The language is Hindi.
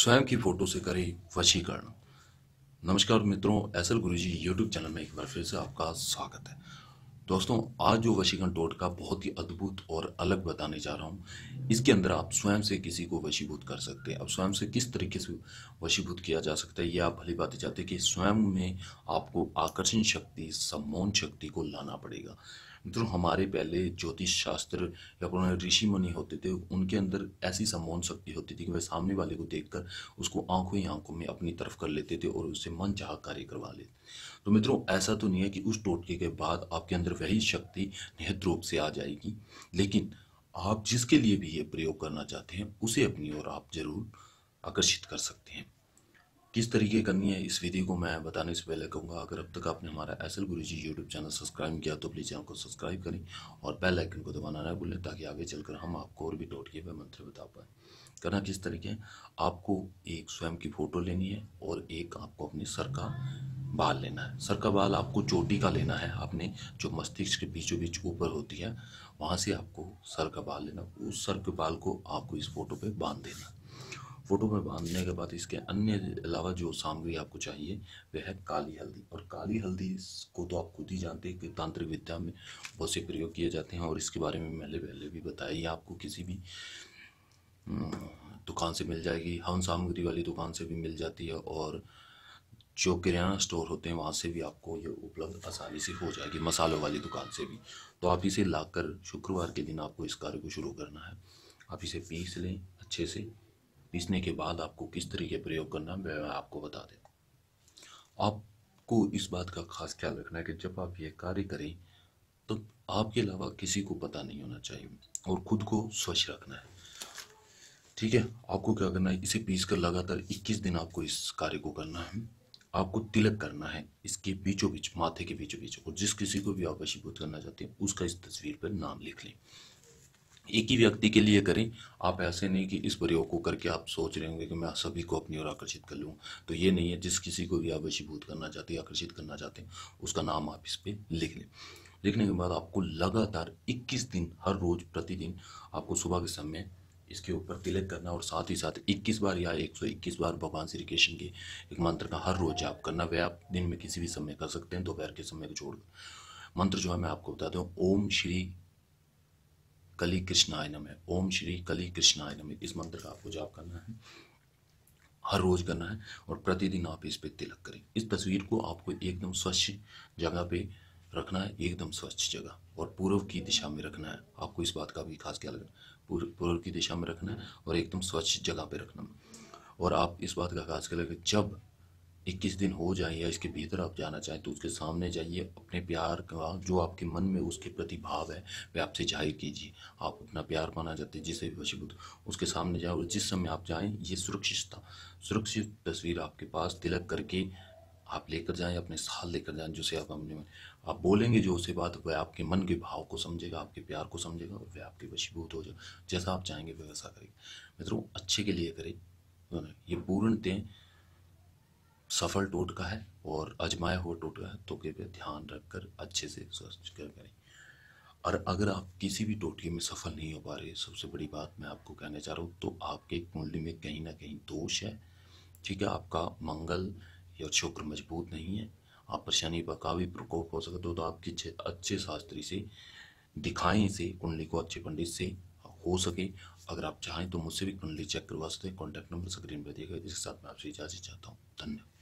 स्वयं की फ़ोटो से करें वशीकरण नमस्कार मित्रों एस एल गुरु जी यूट्यूब चैनल में एक बार फिर से आपका स्वागत है दोस्तों आज जो वशीकरण टोट का बहुत ही अद्भुत और अलग बताने जा रहा हूँ इसके अंदर आप स्वयं से किसी को वशीभूत कर सकते हैं अब स्वयं से किस तरीके से वशीभूत किया जा सकता है ये आप भली बातें चाहते हैं कि स्वयं में आपको आकर्षण शक्ति सम्मोन शक्ति को लाना पड़ेगा मित्रों हमारे पहले ज्योतिष शास्त्र या पुराने ऋषि मुनि होते थे उनके अंदर ऐसी सम्मोहन शक्ति होती थी कि वह सामने वाले को देखकर उसको आंखों ही आंखों में अपनी तरफ कर लेते थे और उससे मन चाह कार्य करवा लेते तो मित्रों ऐसा तो नहीं है कि उस टोटके के बाद आपके अंदर वही शक्ति निहित रूप से आ जाएगी लेकिन आप जिसके लिए भी ये प्रयोग करना चाहते हैं उसे अपनी ओर आप जरूर आकर्षित कर सकते हैं किस तरीके करनी है इस विधि को मैं बताने से पहले कहूँगा अगर अब तक आपने हमारा एस एल गुरु जी यूट्यूब चैनल सब्सक्राइब किया तो प्लीज़ चैनल को सब्सक्राइब करें और बेल आइकन को दबाना ना भूलें ताकि आगे चलकर हम आपको और भी टोटके पर मंत्र बता पाएँ करना किस तरीके है आपको एक स्वयं की फ़ोटो लेनी है और एक आपको अपने सर का बाल लेना है सर का बाल आपको चोटी का लेना है आपने जो मस्तिष्क के बीचों बीच ऊपर होती है वहाँ से आपको सर का बाल लेना उस सर के बाल को आपको इस फोटो पर बांध देना फ़ोटो में बांधने के बाद इसके अन्य अलावा जो सामग्री आपको चाहिए वह है काली हल्दी और काली हल्दी को तो आप खुद ही जानते हैं कि तांत्रिक विद्या में बहुत से प्रयोग किए जाते हैं और इसके बारे में मैंने पहले भी बताया ये आपको किसी भी हम्म, दुकान से मिल जाएगी हवन सामग्री वाली दुकान से भी मिल जाती है और जो किराना स्टोर होते हैं वहाँ से भी आपको ये उपलब्ध आसानी से हो जाएगी मसालों वाली दुकान से भी तो आप इसे लाकर शुक्रवार के दिन आपको इस कार्य को शुरू करना है आप इसे पीस लें अच्छे से पीसने के बाद आपको किस तरीके प्रयोग करना मैं आपको बता देता हूँ आपको इस बात का खास ख्याल रखना है कि जब आप ये कार्य करें तो आपके अलावा किसी को पता नहीं होना चाहिए और खुद को स्वच्छ रखना है ठीक है आपको क्या करना है इसे पीस कर लगातार 21 दिन आपको इस कार्य को करना है आपको तिलक करना है इसके बीचों बीच माथे के बीचों बीच और जिस किसी को भी आप वशीभूत करना चाहते हैं उसका इस तस्वीर पर नाम लिख लें एक ही व्यक्ति के लिए करें आप ऐसे नहीं कि इस प्रयोग को करके आप सोच रहे होंगे कि मैं सभी को अपनी ओर आकर्षित कर लूँ तो ये नहीं है जिस किसी को भी आप वशीभूत करना चाहते हैं आकर्षित करना चाहते हैं उसका नाम आप इस पर लिख लें लिखने के बाद आपको लगातार 21 दिन हर रोज प्रतिदिन आपको सुबह के समय इसके ऊपर तिलक करना और साथ ही साथ 21 बार या 121 बार भगवान श्री कृष्ण के एक मंत्र का हर रोज जाप करना वह आप दिन में किसी भी समय कर सकते हैं दोपहर के समय को छोड़कर मंत्र जो है मैं आपको बता हूँ ओम श्री कली कृष्णाय नमः है ओम श्री कली कृष्णाय नमः इस मंत्र का आपको जाप करना है हर रोज करना है और प्रतिदिन आप इस पर तिलक करें इस तस्वीर को आपको एकदम स्वच्छ जगह पे रखना है एकदम स्वच्छ जगह और पूर्व की दिशा में रखना है आपको इस बात का भी खास ख्याल रखना पूर्व की दिशा में रखना है और एकदम स्वच्छ जगह पे रखना और आप इस बात का खास ख्याल रखें जब इक्कीस दिन हो जाए या इसके भीतर आप जाना चाहें तो उसके सामने जाइए अपने प्यार का जो आपके मन में उसके प्रति भाव है वह आपसे जाहिर कीजिए आप अपना प्यार माना चाहते हैं जिसे वशीभूत उसके सामने जाए और जिस समय आप जाएँ ये सुरक्षित था सुरक्षित तस्वीर आपके पास तिलक करके आप लेकर जाएं अपने साथ लेकर जाएं जिसे आप अपने मन आप बोलेंगे जो उसे बात वह आपके मन के भाव को समझेगा आपके प्यार को समझेगा और वह आपके वशीभूत हो जाए जैसा आप चाहेंगे वैसा करेंगे मित्रों अच्छे के लिए करें ये पूर्णतः सफल टूट का है और अजमाया हुआ टूट का है तो कृपया ध्यान ध्यान रखकर अच्छे से सर्च कर करें और अगर आप किसी भी टोटके में सफल नहीं हो पा रहे सबसे बड़ी बात मैं आपको कहना चाह रहा हूँ तो आपके कुंडली में कहीं ना कहीं दोष है ठीक है आपका मंगल या शुक्र मजबूत नहीं है आप पर का काफ़ी प्रकोप हो सकता हो तो आप किसी अच्छे शास्त्री से दिखाएं से कुंडली को अच्छे पंडित से हो सके अगर आप चाहें तो मुझसे भी कुंडली चेक करवा सकते हैं कॉन्टैक्ट नंबर स्क्रीन पर देगा इसके साथ मैं आपसे इजाज़त चाहता हूँ धन्यवाद